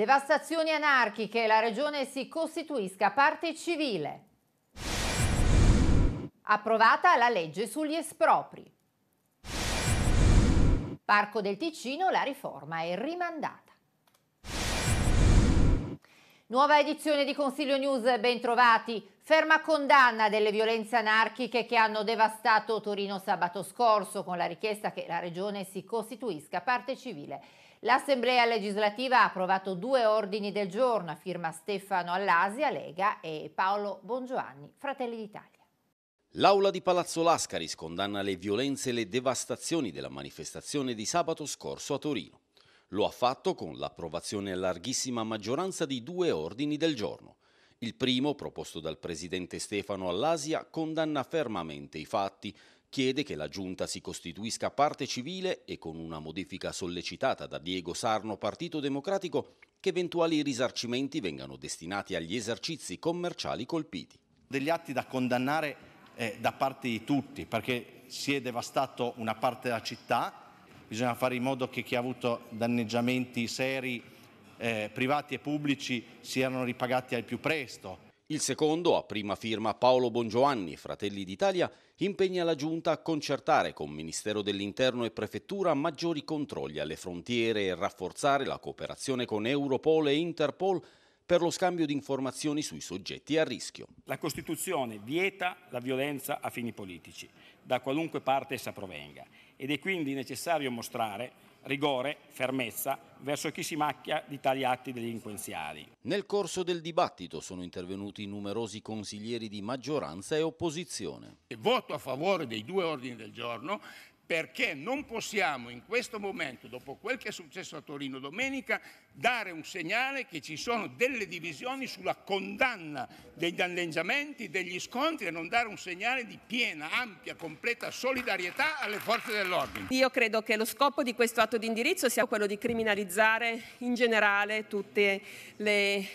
Devastazioni anarchiche, la regione si costituisca parte civile. Approvata la legge sugli espropri. Parco del Ticino, la riforma è rimandata. Nuova edizione di Consiglio News, bentrovati. Ferma condanna delle violenze anarchiche che hanno devastato Torino sabato scorso con la richiesta che la regione si costituisca parte civile. L'Assemblea legislativa ha approvato due ordini del giorno firma Stefano Allasia, Lega, e Paolo Bongiovanni, Fratelli d'Italia. L'aula di Palazzo Lascaris condanna le violenze e le devastazioni della manifestazione di sabato scorso a Torino. Lo ha fatto con l'approvazione a larghissima maggioranza di due ordini del giorno. Il primo, proposto dal presidente Stefano Allasia, condanna fermamente i fatti chiede che la Giunta si costituisca parte civile e con una modifica sollecitata da Diego Sarno, Partito Democratico, che eventuali risarcimenti vengano destinati agli esercizi commerciali colpiti. Degli atti da condannare eh, da parte di tutti, perché si è devastato una parte della città, bisogna fare in modo che chi ha avuto danneggiamenti seri, eh, privati e pubblici, siano ripagati al più presto il secondo, a prima firma Paolo Bongiovanni, Fratelli d'Italia, impegna la Giunta a concertare con Ministero dell'Interno e Prefettura maggiori controlli alle frontiere e rafforzare la cooperazione con Europol e Interpol per lo scambio di informazioni sui soggetti a rischio. La Costituzione vieta la violenza a fini politici, da qualunque parte essa provenga, ed è quindi necessario mostrare rigore, fermezza verso chi si macchia di tali atti delinquenziali. Nel corso del dibattito sono intervenuti numerosi consiglieri di maggioranza e opposizione. Voto a favore dei due ordini del giorno perché non possiamo in questo momento, dopo quel che è successo a Torino domenica, dare un segnale che ci sono delle divisioni sulla condanna dei danneggiamenti, degli scontri e non dare un segnale di piena, ampia, completa solidarietà alle forze dell'ordine. Io credo che lo scopo di questo atto di indirizzo sia quello di criminalizzare in generale tutte le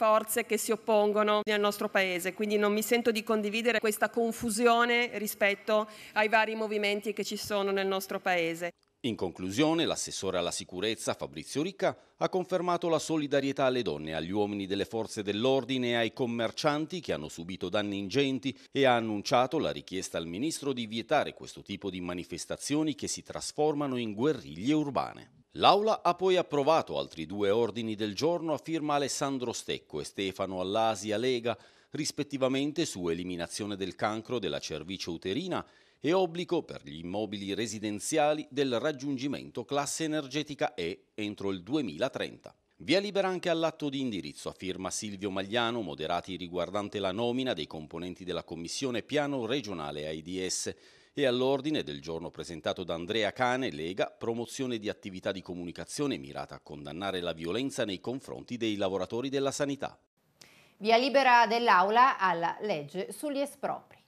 forze che si oppongono nel nostro Paese, quindi non mi sento di condividere questa confusione rispetto ai vari movimenti che ci sono nel nostro Paese. In conclusione, l'assessore alla sicurezza Fabrizio Ricca ha confermato la solidarietà alle donne, agli uomini delle forze dell'ordine e ai commercianti che hanno subito danni ingenti e ha annunciato la richiesta al ministro di vietare questo tipo di manifestazioni che si trasformano in guerriglie urbane. L'Aula ha poi approvato altri due ordini del giorno a firma Alessandro Stecco e Stefano Allasia Lega, rispettivamente su eliminazione del cancro della cervice uterina e obbligo per gli immobili residenziali del raggiungimento classe energetica E entro il 2030. Via libera anche all'atto di indirizzo a firma Silvio Magliano, moderati riguardante la nomina dei componenti della Commissione Piano Regionale AIDS e all'ordine del giorno presentato da Andrea Cane, Lega, promozione di attività di comunicazione mirata a condannare la violenza nei confronti dei lavoratori della sanità. Via libera dell'Aula alla legge sugli espropri.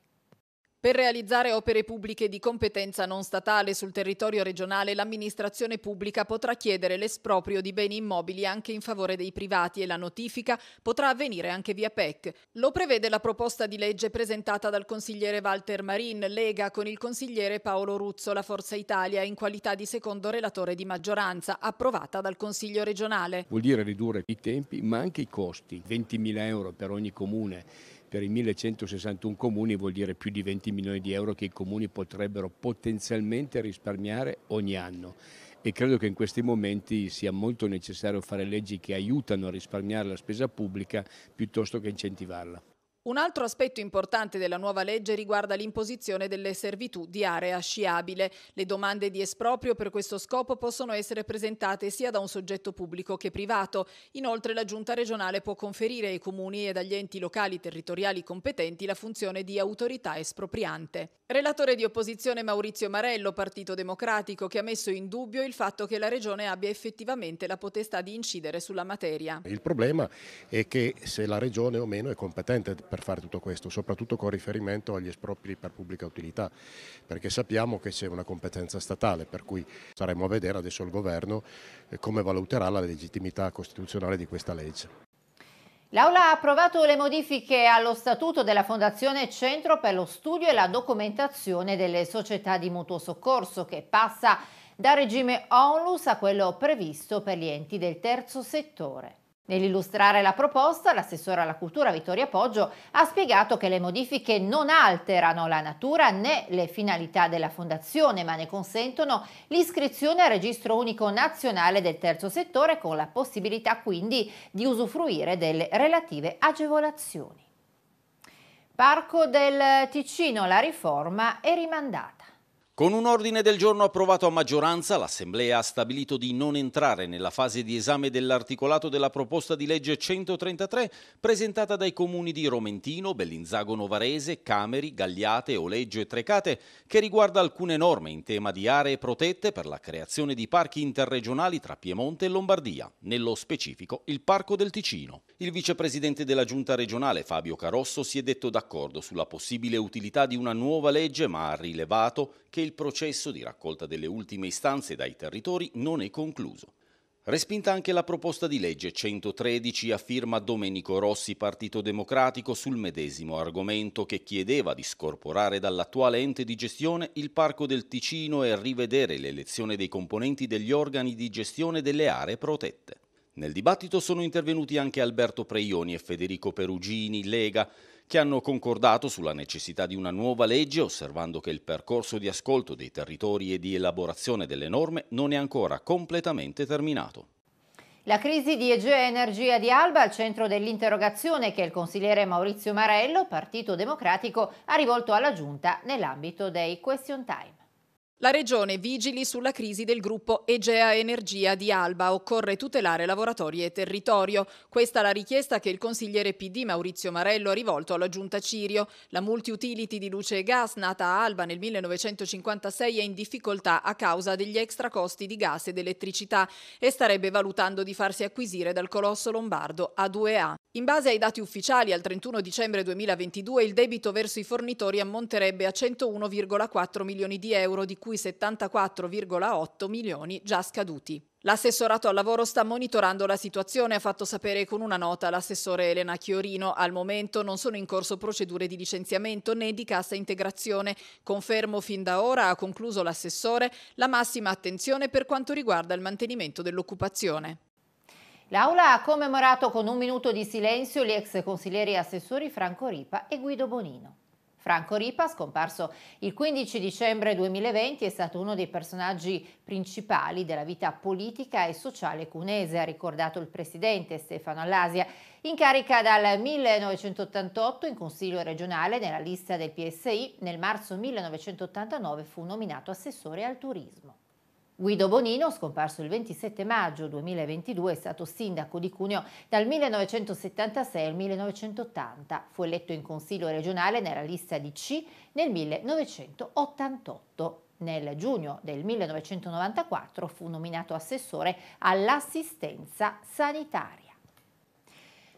Per realizzare opere pubbliche di competenza non statale sul territorio regionale, l'amministrazione pubblica potrà chiedere l'esproprio di beni immobili anche in favore dei privati e la notifica potrà avvenire anche via PEC. Lo prevede la proposta di legge presentata dal consigliere Walter Marin, Lega, con il consigliere Paolo Ruzzo, la Forza Italia, in qualità di secondo relatore di maggioranza, approvata dal Consiglio regionale. Vuol dire ridurre i tempi ma anche i costi, 20.000 euro per ogni comune per i 1161 comuni vuol dire più di 20 milioni di euro che i comuni potrebbero potenzialmente risparmiare ogni anno e credo che in questi momenti sia molto necessario fare leggi che aiutano a risparmiare la spesa pubblica piuttosto che incentivarla. Un altro aspetto importante della nuova legge riguarda l'imposizione delle servitù di area sciabile. Le domande di esproprio per questo scopo possono essere presentate sia da un soggetto pubblico che privato. Inoltre la Giunta regionale può conferire ai comuni ed agli enti locali territoriali competenti la funzione di autorità espropriante. Relatore di opposizione Maurizio Marello, Partito Democratico, che ha messo in dubbio il fatto che la Regione abbia effettivamente la potestà di incidere sulla materia. Il problema è che se la Regione o meno è competente per fare tutto questo, soprattutto con riferimento agli espropri per pubblica utilità, perché sappiamo che c'è una competenza statale, per cui saremo a vedere adesso il governo eh, come valuterà la legittimità costituzionale di questa legge. L'Aula ha approvato le modifiche allo statuto della Fondazione Centro per lo studio e la documentazione delle società di mutuo soccorso che passa dal regime onlus a quello previsto per gli enti del terzo settore. Nell'illustrare la proposta, l'assessore alla cultura Vittoria Poggio ha spiegato che le modifiche non alterano la natura né le finalità della fondazione, ma ne consentono l'iscrizione al registro unico nazionale del terzo settore con la possibilità quindi di usufruire delle relative agevolazioni. Parco del Ticino, la riforma è rimandata. Con un ordine del giorno approvato a maggioranza, l'Assemblea ha stabilito di non entrare nella fase di esame dell'articolato della proposta di legge 133 presentata dai comuni di Romentino, Bellinzago Novarese, Cameri, Gagliate, Oleggio e Trecate, che riguarda alcune norme in tema di aree protette per la creazione di parchi interregionali tra Piemonte e Lombardia, nello specifico il Parco del Ticino. Il vicepresidente della Giunta regionale Fabio Carosso si è detto d'accordo sulla possibile utilità di una nuova legge, ma ha rilevato che il il processo di raccolta delle ultime istanze dai territori non è concluso. Respinta anche la proposta di legge 113 a firma Domenico Rossi, Partito Democratico, sul medesimo argomento che chiedeva di scorporare dall'attuale ente di gestione il Parco del Ticino e rivedere l'elezione dei componenti degli organi di gestione delle aree protette. Nel dibattito sono intervenuti anche Alberto Preioni e Federico Perugini, Lega, che hanno concordato sulla necessità di una nuova legge, osservando che il percorso di ascolto dei territori e di elaborazione delle norme non è ancora completamente terminato. La crisi di Egea Energia di Alba al centro dell'interrogazione che il consigliere Maurizio Marello, Partito Democratico, ha rivolto alla Giunta nell'ambito dei Question Time. La Regione vigili sulla crisi del gruppo Egea Energia di Alba. Occorre tutelare lavoratori e territorio. Questa è la richiesta che il consigliere PD Maurizio Marello ha rivolto alla Giunta Cirio. La multiutility di luce e gas nata a Alba nel 1956 è in difficoltà a causa degli extra costi di gas ed elettricità e starebbe valutando di farsi acquisire dal colosso lombardo A2A. In base ai dati ufficiali, al 31 dicembre 2022 il debito verso i fornitori ammonterebbe a 101,4 milioni di euro, di cui 74,8 milioni già scaduti. L'assessorato al lavoro sta monitorando la situazione, ha fatto sapere con una nota l'assessore Elena Chiorino. Al momento non sono in corso procedure di licenziamento né di cassa integrazione. Confermo fin da ora, ha concluso l'assessore, la massima attenzione per quanto riguarda il mantenimento dell'occupazione. L'Aula ha commemorato con un minuto di silenzio gli ex consiglieri e assessori Franco Ripa e Guido Bonino. Franco Ripa, scomparso il 15 dicembre 2020, è stato uno dei personaggi principali della vita politica e sociale cunese, ha ricordato il presidente Stefano Allasia, in carica dal 1988 in consiglio regionale nella lista del PSI, nel marzo 1989 fu nominato assessore al turismo. Guido Bonino, scomparso il 27 maggio 2022, è stato sindaco di Cuneo dal 1976 al 1980. Fu eletto in consiglio regionale nella lista di C nel 1988. Nel giugno del 1994 fu nominato assessore all'assistenza sanitaria.